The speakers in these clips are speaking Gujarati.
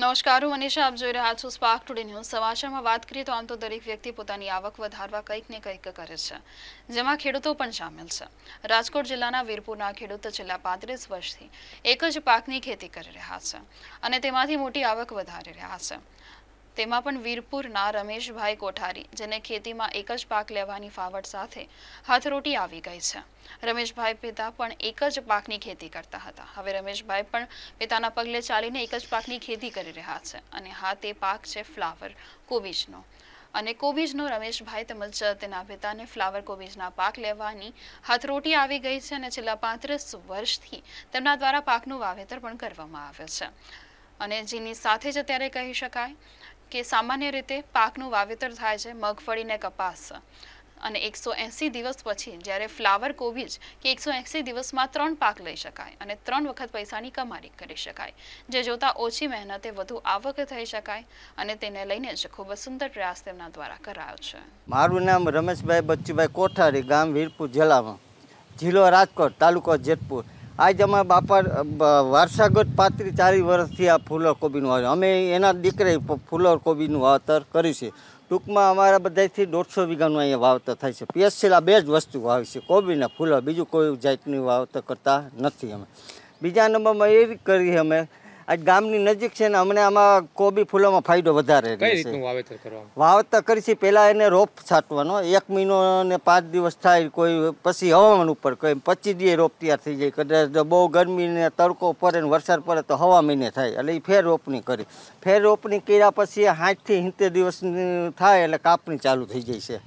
નમસ્કાર હું મનીષા આપ જોઈ રહ્યા છો સ્પાર્ક ટુડે ન્યૂઝ સમાચારમાં વાત કરીએ તો આમ તો દરેક વ્યક્તિ પોતાની આવક વધારવા કંઈક ને કંઈક કરે છે જેમાં ખેડૂતો પણ સામેલ છે રાજકોટ જિલ્લાના વીરપુરના ખેડૂતો છેલ્લા પાંત્રીસ વર્ષથી એક જ પાકની ખેતી કરી રહ્યા છે અને તેમાંથી મોટી આવક વધારી રહ્યા છે તેમાં પણ વીરપુરના રમેશભાઈ કોઠારી જેને ખેતીમાં એક જ પાક લેવાની ફાવટ સાથે હાથરોટી આવી ગઈ છે રમેશભાઈ પિતા પણ એક જ પાકની ખેતી કરતા હતા હવે રમેશભાઈ પણ પિતાના પગલે ચાલીને એક જ પાકની ખેતી કરી રહ્યા છે અને હા તે પાક છે ફ્લાવર કોબીજનો અને કોબીજનો રમેશભાઈ તેમજ તેના પિતાને ફ્લાવર કોબીજના પાક લેવાની હાથરોટી આવી ગઈ છે અને છેલ્લા પાંત્રીસ વર્ષથી તેમના દ્વારા પાકનું વાવેતર પણ કરવામાં આવે છે અને જેની સાથે જ અત્યારે કહી શકાય કે સામાન્ય રીતે પાકનું વાવેતર થાય છે મગફળીને કપાસ અને એકસો એંસી દિવસ પછી જ્યારે ફ્લાવર કોબીજ કે એકસો એંસી દિવસમાં ત્રણ પાક લઈ શકાય અને ત્રણ વખત પૈસાની કમાણી કરી શકાય જે જોતાં ઓછી મહેનતે વધુ આવક થઈ શકાય અને તેને લઈને જ ખૂબ જ સુંદર પ્રયાસ તેમના દ્વારા કરાયો છે મારું નામ રમેશભાઈ બચ્ચુભાઈ કોઠારી ગામ વીરપુર જિલ્લામાં જિલ્લો રાજકોટ તાલુકો જેતપુર આજ અમારા બાપા વારસાગત પાંત્રીસ ચારી વર્ષથી આ કોબીનું વાવેતર અમે એના દીકરે કોબીનું વાવતર કર્યું છે ટૂંકમાં અમારા બધાથી દોઢસો વીઘાનું અહીંયા વાવતર થાય છે પીએસસીલા બે જ વસ્તુ વાવી છે કોબીના ફૂલો બીજું કોઈ જાતનું વાવતર કરતા નથી અમે બીજા નંબરમાં એવી કરી અમે આ ગામની નજીક છે ને અમને આમાં કોબી ફૂલોમાં ફાયદો વધારે કઈ રીતનું વાવેતર કરવાનું વાવેતર પહેલાં એને રોપ છાંટવાનો એક મહિનો ને પાંચ દિવસ થાય કોઈ પછી હવામાન ઉપર કોઈ પચી દી રોપ તૈયાર થઈ જાય કદાચ બહુ ગરમી ને તડકો પડે ને વરસાદ પડે તો હવા મહિને થાય એટલે એ ફેર રોપણી કરી ફેર રોપણી કર્યા પછી સાઠથી સિત્તેર દિવસ થાય એટલે કાપણી ચાલુ થઈ જાય છે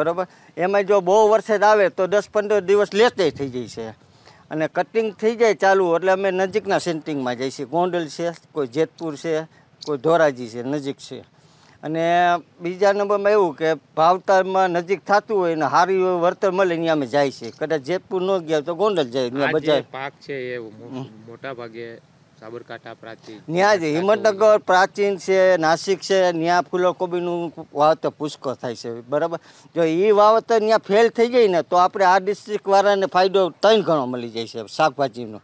બરાબર એમાં જો બહુ વરસાદ આવે તો દસ પંદર દિવસ લેતે થઈ જાય છે અને કટિંગ થઈ જાય ચાલુ એટલે અમે નજીકના સેન્ટિંગમાં જઈએ છીએ ગોંડલ છે કોઈ જેતપુર છે કોઈ ધોરાજી છે નજીક છે અને બીજા નંબરમાં એવું કે ભાવતારમાં નજીક થતું હોય ને સારી વળતર મળે ત્યાં અમે જાય છે કદાચ જેતપુર ન ગયા તો ગોંડલ જાય ત્યાં બજાર પાક છે એ મોટા ભાગે હિંમતનગર પ્રાચીન છે નાસિક છે ત્યાં કોબીનું વાવતર પુષ્કળ થાય છે બરાબર જો એ વાવતર ત્યાં ફેલ થઈ જાય ને તો આપણે આ ડિસ્ટ્રિક્ટવાળાને ફાયદો ત્રણ ઘણો મળી જાય છે શાકભાજીનો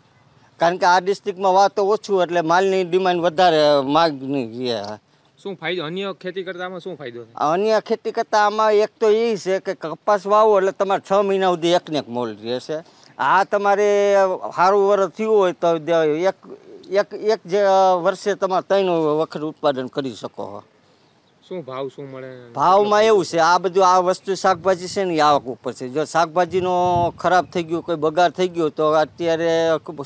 કારણ કે આ ડિસ્ટ્રિક્ટમાં વાવતો ઓછું એટલે માલની ડિમાન્ડ વધારે માગની શું ફાયદો અન્ય ખેતી કરતા આમાં શું ફાયદો અન્ય ખેતી કરતા આમાં એક તો એ છે કે કપાસ વાવો એટલે તમારે છ મહિના સુધી એકને એક મોલ રહેશે આ તમારે સારું વર્ષ થયું હોય તો એક એક એક જે વર્ષે તમારે ત્રણ વખત ઉત્પાદન કરી શકો છો શું ભાવ શું મળે ભાવમાં એવું છે આ બધું આ વસ્તુ શાકભાજી છે ને આવક ઉપર છે જો શાકભાજીનો ખરાબ થઈ ગયો કોઈ બગાડ થઈ ગયો તો અત્યારે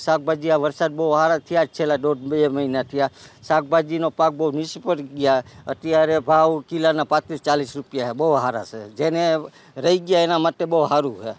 શાકભાજી આ વરસાદ બહુ સારા થયા છેલ્લા દોઢ બે મહિના થયા શાકભાજીનો પાક બહુ નિષ્ફળ ગયા અત્યારે ભાવ કિલાના પાંત્રીસ ચાલીસ રૂપિયા છે બહુ સારા છે જેને રહી ગયા એના માટે બહુ સારું છે